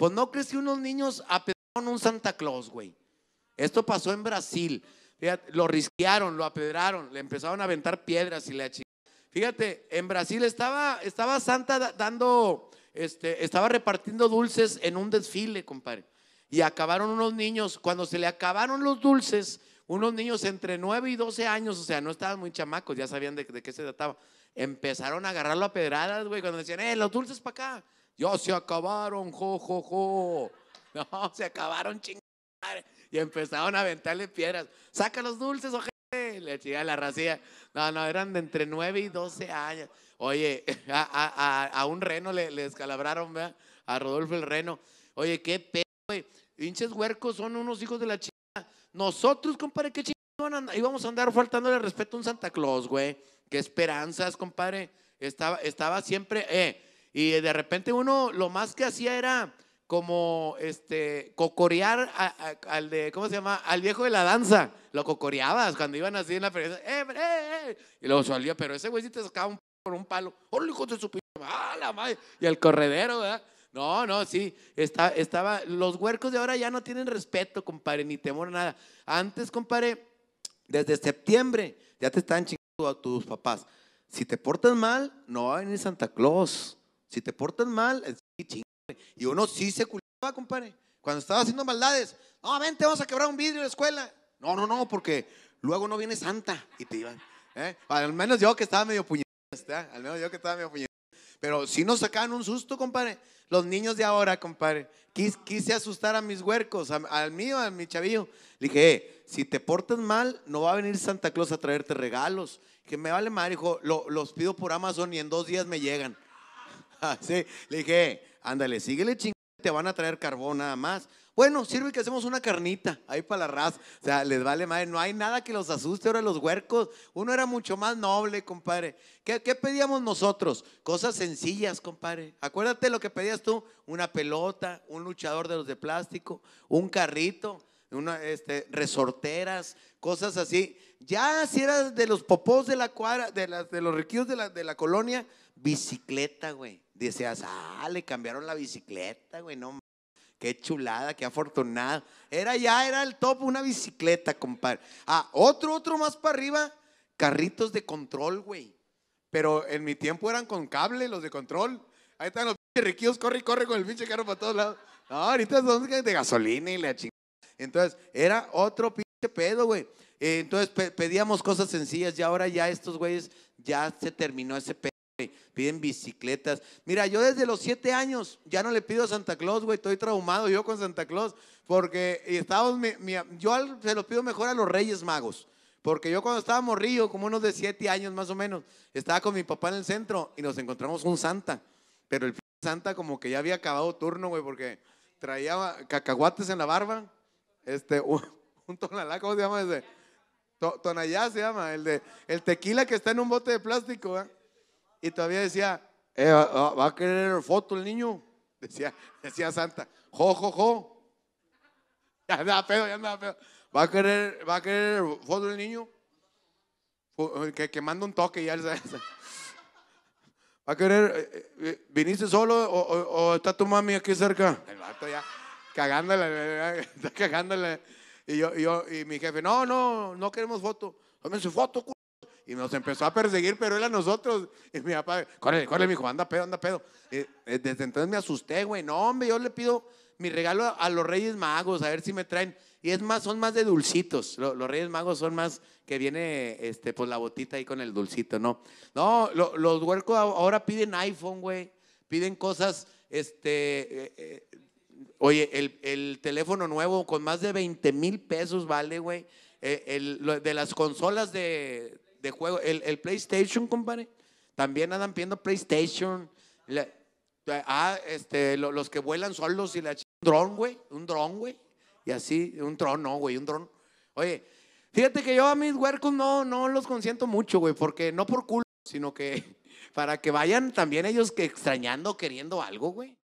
Pues no crees que unos niños apedraron un Santa Claus, güey. Esto pasó en Brasil. Fíjate, lo risquearon, lo apedraron, le empezaron a aventar piedras y le achicaron, Fíjate, en Brasil estaba, estaba Santa dando, este, estaba repartiendo dulces en un desfile, compadre. Y acabaron unos niños, cuando se le acabaron los dulces, unos niños entre 9 y 12 años, o sea, no estaban muy chamacos, ya sabían de, de qué se trataba. Empezaron a agarrarlo a pedradas, güey, cuando decían, eh, los dulces para acá. Ya se acabaron, jo, jo, jo. No, se acabaron chingar. Y empezaron a aventarle piedras. Saca los dulces, ojete. Le chingaba la racía. No, no, eran de entre 9 y 12 años. Oye, a, un reno le, le descalabraron, ¿verdad? A Rodolfo el reno. Oye, qué pedo, güey. Pinches huercos son unos hijos de la chica. Nosotros, compadre, qué chingón íbamos a andar faltándole respeto a un Santa Claus, güey. Qué esperanzas, compadre. Estaba, estaba siempre, eh, y de repente uno lo más que hacía era como este cocorear al de ¿cómo se llama? al viejo de la danza, lo cocoreabas cuando iban así en la feria, eh, eh, eh, y luego salía, pero ese güey sí te sacaba un, por un palo, ¡oh, hijo de su p ¡Ah, madre! Y el corredero, ¿verdad? No, no, sí, está, estaba, los huercos de ahora ya no tienen respeto, compadre, ni temor a nada. Antes, compadre, desde septiembre ya te están chingando a tus papás. Si te portas mal, no va a venir Santa Claus. Si te portas mal, Y uno sí se culpaba, compadre. Cuando estaba haciendo maldades, no, vente, vamos a quebrar un vidrio en la escuela. No, no, no, porque luego no viene santa y te iban. ¿eh? Al menos yo que estaba medio puñetado al menos yo que estaba medio Pero si nos sacaban un susto, compadre. Los niños de ahora, compadre. quise asustar a mis huercos, al mío, a mi chavillo. Le dije, eh, si te portas mal, no va a venir Santa Claus a traerte regalos. Que me vale madre, hijo. los pido por Amazon y en dos días me llegan. sí, le dije, ándale, síguele chingando, te van a traer carbón nada más. Bueno, sirve que hacemos una carnita ahí para la raza. O sea, les vale madre. No hay nada que los asuste ahora los huercos. Uno era mucho más noble, compadre. ¿Qué, ¿Qué, pedíamos nosotros? Cosas sencillas, compadre. Acuérdate lo que pedías tú: una pelota, un luchador de los de plástico, un carrito una, este, resorteras, cosas así. Ya si eras de los popós de la cuadra, de, las, de los riquillos de la, de la colonia, bicicleta, güey. Decías, ah, le cambiaron la bicicleta, güey, no Qué chulada, qué afortunada. Era ya, era el top, una bicicleta, compadre. Ah, otro, otro más para arriba, carritos de control, güey. Pero en mi tiempo eran con cable los de control. Ahí están los riquillos, corre corre con el pinche carro para todos lados. No, ahorita son de gasolina y la chingada. Entonces, era otro pinche pedo, güey. Entonces pedíamos cosas sencillas y ahora ya estos güeyes, ya se terminó ese pedo, güey. Piden bicicletas. Mira, yo desde los siete años ya no le pido a Santa Claus, güey. Estoy traumado yo con Santa Claus. Porque estábamos, yo se lo pido mejor a los Reyes Magos. Porque yo cuando estaba morrillo, como unos de siete años más o menos, estaba con mi papá en el centro y nos encontramos un Santa. Pero el Santa como que ya había acabado turno, güey, porque traía cacahuates en la barba este, un, tonalá, ¿cómo se llama ese? tonallá se llama, el de el tequila que está en un bote de plástico. ¿eh? Y todavía decía, eh, va, a querer foto el niño. Decía, decía Santa, jo, jo, jo. Ya andaba pedo, ya andaba pedo. Va a querer, va a querer foto el niño. Eh, que, que manda un toque ya, ¿Va a querer, eh, viniste solo o, está tu mami aquí cerca? El vato ya cagándole, está Y yo, y yo, y mi jefe, no, no, no queremos foto. me su foto, culo. Y nos empezó a perseguir, pero él a nosotros. Y mi papá, corre, corre, mi hijo, anda pedo, anda pedo. Eh, desde entonces me asusté, güey. No, hombre, yo le pido mi regalo a los Reyes Magos, a ver si me traen. Y es más, son más de dulcitos. Los, Reyes Magos son más que viene, este, pues la botita ahí con el dulcito, ¿no? No, los huercos ahora piden iPhone, güey. Piden cosas, este, eh, eh, Oye, el, teléfono nuevo con más de 20 mil pesos vale, güey. Eh, de las consolas de, juego, el, PlayStation, compadre. También andan viendo PlayStation. ah, este, los que vuelan solos y la Un dron, güey. Un dron, güey. Y así, un dron, no, güey, un dron. Oye, fíjate que yo a mis huercos no, no los consiento mucho, güey, porque no por culo, sino que para que vayan también ellos que extrañando, queriendo algo, güey.